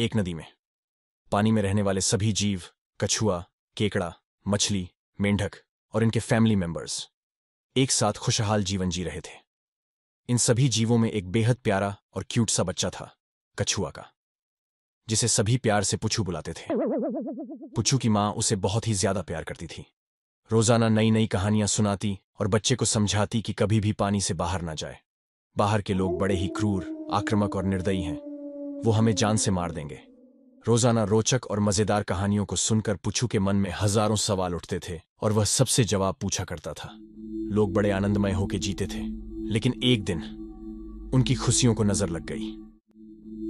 एक नदी में पानी में रहने वाले सभी जीव कछुआ केकड़ा मछली मेंढक और इनके फैमिली मेंबर्स एक साथ खुशहाल जीवन जी रहे थे इन सभी जीवों में एक बेहद प्यारा और क्यूट सा बच्चा था कछुआ का जिसे सभी प्यार से पुछू बुलाते थे पुछू की माँ उसे बहुत ही ज्यादा प्यार करती थी रोजाना नई नई कहानियां सुनाती और बच्चे को समझाती कि कभी भी पानी से बाहर ना जाए बाहर के लोग बड़े ही क्रूर आक्रमक और निर्दयी हैं वो हमें जान से मार देंगे रोजाना रोचक और मजेदार कहानियों को सुनकर पुछू के मन में हजारों सवाल उठते थे और वह सबसे जवाब पूछा करता था लोग बड़े आनंदमय होके जीते थे लेकिन एक दिन उनकी खुशियों को नजर लग गई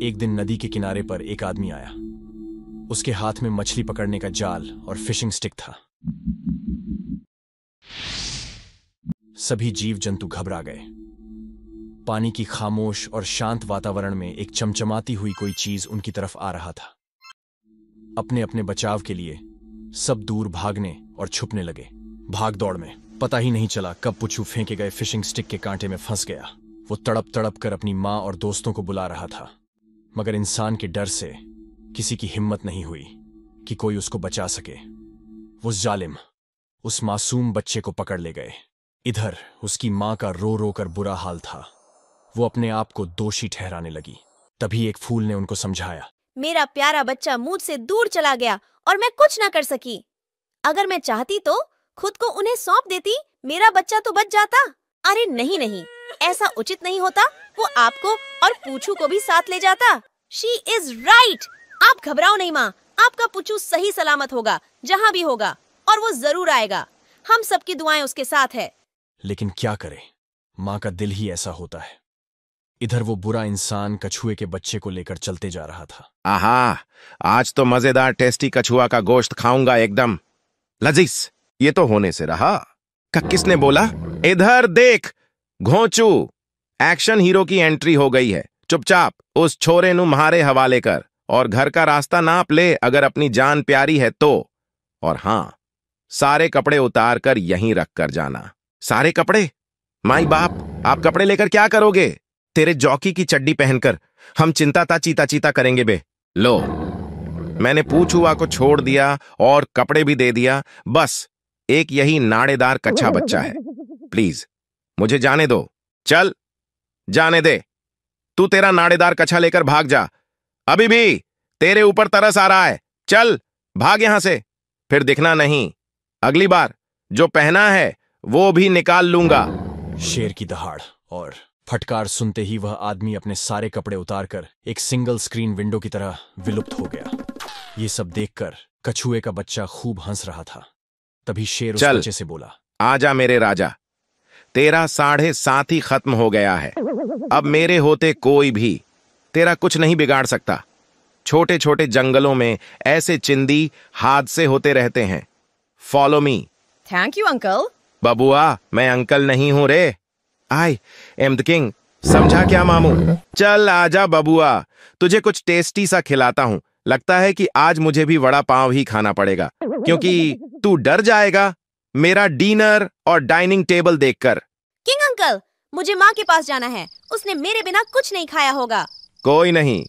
एक दिन नदी के किनारे पर एक आदमी आया उसके हाथ में मछली पकड़ने का जाल और फिशिंग स्टिक था सभी जीव जंतु घबरा गए पानी की खामोश और शांत वातावरण में एक चमचमाती हुई कोई चीज उनकी तरफ आ रहा था अपने अपने बचाव के लिए सब दूर भागने और छुपने लगे भाग दौड़ में पता ही नहीं चला कब पुछू फेंके गए फिशिंग स्टिक के कांटे में फंस गया वो तड़प तड़प कर अपनी माँ और दोस्तों को बुला रहा था मगर इंसान के डर से किसी की हिम्मत नहीं हुई कि कोई उसको बचा सके वो जालिम उस मासूम बच्चे को पकड़ ले गए इधर उसकी माँ का रो रो कर बुरा हाल था वो अपने आप को दोषी ठहराने लगी तभी एक फूल ने उनको समझाया मेरा प्यारा बच्चा से दूर चला गया और मैं कुछ ना कर सकी अगर मैं चाहती तो खुद को उन्हें सौंप देती मेरा बच्चा तो बच जाता अरे नहीं नहीं ऐसा उचित नहीं होता वो आपको और पूछू को भी साथ ले जाता शी इज राइट आप घबराओ नहीं माँ आपका पूछू सही सलामत होगा जहाँ भी होगा और वो जरूर आएगा हम सबकी दुआएं उसके साथ है लेकिन क्या करें माँ का दिल ही ऐसा होता है इधर वो बुरा इंसान कछुए के बच्चे को लेकर चलते जा रहा था आहा, आज तो मजेदार टेस्टी कछुआ का गोश्त खाऊंगा एकदम लजीज ये तो होने से रहा किसने बोला इधर देख घोचू एक्शन हीरो की एंट्री हो गई है चुपचाप उस छोरे नु मारे हवाले कर और घर का रास्ता नाप ले अगर अपनी जान प्यारी है तो और हां सारे कपड़े उतार कर यहीं रख कर जाना सारे कपड़े माई बाप आप कपड़े लेकर क्या करोगे तेरे जॉकी की चड्डी पहनकर हम चिंता ता चीता चीता करेंगे बे लो मैंने पूछुआ को छोड़ दिया और कपड़े भी दे दिया बस एक यही नाड़ेदार कच्चा बच्चा है प्लीज मुझे जाने दो चल जाने दे तू तेरा नाड़ेदार कछा लेकर भाग जा अभी भी तेरे ऊपर तरस आ रहा है चल भाग यहां से फिर दिखना नहीं अगली बार जो पहना है वो भी निकाल लूंगा शेर की दहाड़ और फटकार सुनते ही वह आदमी अपने सारे कपड़े उतारकर एक सिंगल स्क्रीन विंडो की तरह विलुप्त हो गया ये सब देखकर कछुए का बच्चा खूब हंस रहा था तभी शेर उस बच्चे से बोला आजा मेरे राजा तेरा साढ़े सात ही खत्म हो गया है अब मेरे होते कोई भी तेरा कुछ नहीं बिगाड़ सकता छोटे छोटे जंगलों में ऐसे चिंदी हादसे होते रहते हैं follow me thank you uncle बबुआ मैं अंकल नहीं हूं रे आई एम द किंग समझा क्या मामू चल आजा बबुआ तुझे कुछ टेस्टी सा खिलाता हूँ लगता है कि आज मुझे भी वड़ा पाव ही खाना पड़ेगा क्योंकि तू डर जाएगा मेरा डिनर और डाइनिंग टेबल देखकर किंग अंकल मुझे माँ के पास जाना है उसने मेरे बिना कुछ नहीं खाया होगा कोई नहीं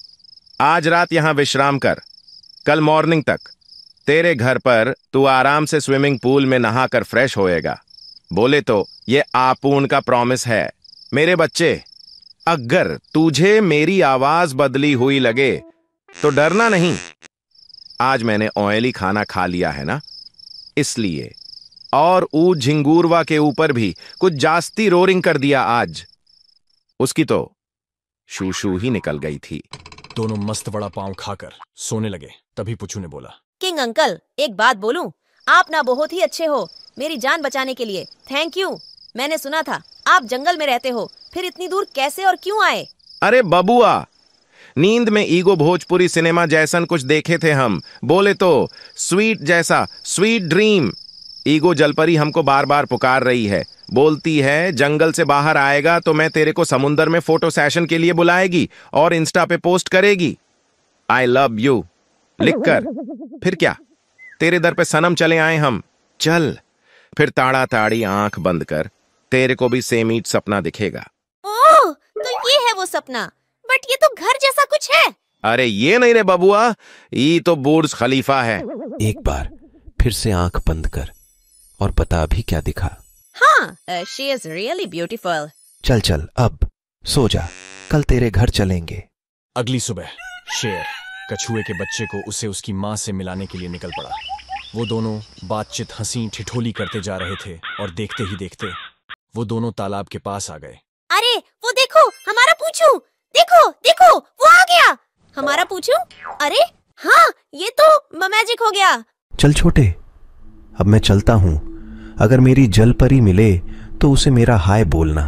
आज रात यहाँ विश्राम कर कल मॉर्निंग तक तेरे घर पर तू आराम से स्विमिंग पूल में नहाकर फ्रेश होएगा बोले तो ये आपून का प्रॉमिस है मेरे बच्चे अगर तुझे मेरी आवाज बदली हुई लगे तो डरना नहीं आज मैंने ऑयली खाना खा लिया है ना इसलिए और ऊ झिंगूरवा के ऊपर भी कुछ जास्ती रोरिंग कर दिया आज उसकी तो शूशु ही निकल गई थी दोनों मस्त बड़ा पाव खाकर सोने लगे तभी पुछू ने बोला किंग अंकल एक बात बोलूं आप ना बहुत ही अच्छे हो मेरी जान बचाने के लिए थैंक यू मैंने सुना था आप जंगल में रहते हो फिर इतनी दूर कैसे और क्यों आए अरे बबुआ नींद में ईगो भोजपुरी सिनेमा जैसन कुछ देखे थे हम बोले तो स्वीट जैसा स्वीट ड्रीम ईगो जलपरी हमको बार बार पुकार रही है बोलती है जंगल से बाहर आएगा तो मैं तेरे को समुंदर में फोटो सेशन के लिए बुलाएगी और इंस्टा पे पोस्ट करेगी आई लव यू लिखकर फिर क्या तेरे दर पे सनम चले आए हम चल फिर ताड़ा ताड़ी आंख बंद कर तेरे को भी सेम ईट सपना दिखेगा ओह तो ये है वो सपना बट ये तो घर जैसा कुछ है अरे ये नहीं रे बबुआ ये तो बोर्ड खलीफा है एक बार फिर से आंख बंद कर और बता भी क्या दिखा हाँ शी इज रियली ब्यूटीफुल चल चल अब सो जा कल तेरे घर चलेंगे अगली सुबह शेर कछुए के बच्चे को उसे उसकी माँ से मिलाने के लिए निकल पड़ा वो दोनों बातचीत हंसी ठिठोली करते जा रहे थे और देखते ही देखते वो दोनों तालाब के पास आ गए अरे वो देखो हमारा पूछू देखो देखो वो आ गया हमारा पूछू अरे हाँ ये तो मैजिक हो गया चल छोटे अब मैं चलता हूँ अगर मेरी जल परी मिले तो उसे मेरा हाय बोलना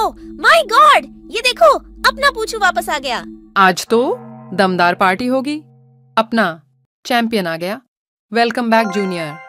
ओह माय गॉड ये देखो अपना पूछू वापस आ गया आज तो दमदार पार्टी होगी अपना चैंपियन आ गया वेलकम बैक जूनियर